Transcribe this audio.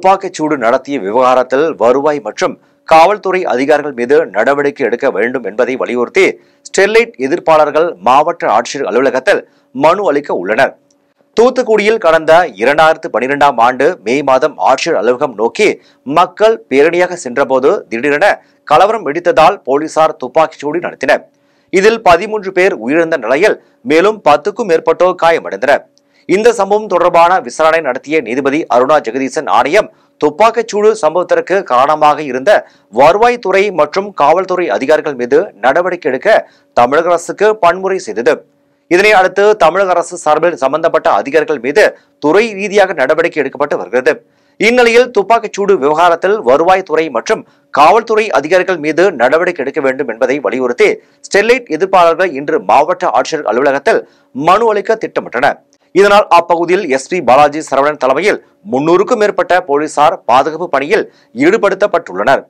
துப்பாக்கிச்சூடு நடத்திய விவகாரத்தில் வருவாய் மற்றும் காவல்துறை அதிகாரிகள் மீது நடவடிக்கை எடுக்க வேண்டும் என்பதை வலியுறுத்தி ஸ்டெர்லைட் எதிர்ப்பாளர்கள் மாவட்ட ஆட்சியர் அலுவலகத்தில் மனு அளிக்க உள்ளனர் தூத்துக்குடியில் கடந்த இரண்டாயிரத்து பனிரெண்டாம் ஆண்டு மே மாதம் ஆட்சியர் அலுவலகம் நோக்கி மக்கள் பேரணியாக சென்றபோது திடீரென கலவரம் வெடித்ததால் போலீசார் துப்பாக்கிச்சூடு நடத்தினர் இதில் பதிமூன்று பேர் உயிரிழந்த நிலையில் மேலும் பத்துக்கும் மேற்பட்டோர் காயமடைந்தனர் இந்த சம்பவம் தொடர்பான விசாரணை நடத்திய நீதிபதி அருணா ஜெகதீசன் ஆணையம் துப்பாக்கிச்சூடு சம்பவத்திற்கு காரணமாக இருந்த வருவாய்த்துறை மற்றும் காவல்துறை அதிகாரிகள் மீது நடவடிக்கை எடுக்க தமிழக அரசுக்கு பன்முறை செய்தது இதனை அடுத்து தமிழக அரசு சார்பில் சம்பந்தப்பட்ட அதிகாரிகள் மீது துறை ரீதியாக நடவடிக்கை எடுக்கப்பட்டு வருகிறது இந்நிலையில் துப்பாக்கிச்சூடு விவகாரத்தில் வருவாய்த்துறை மற்றும் காவல்துறை அதிகாரிகள் மீது நடவடிக்கை எடுக்க வேண்டும் என்பதை வலியுறுத்தி ஸ்டெர்லைட் எதிர்ப்பாளர்கள் இன்று மாவட்ட ஆட்சியர் அலுவலகத்தில் மனு அளிக்க திட்டமிட்டனர் இதனால் அப்பகுதியில் எஸ் பி பாலாஜி சரவணன் தலைமையில் முன்னூறுக்கும் மேற்பட்ட போலீசார் பாதுகாப்பு பணியில் ஈடுபடுத்தப்பட்டுள்ளனர்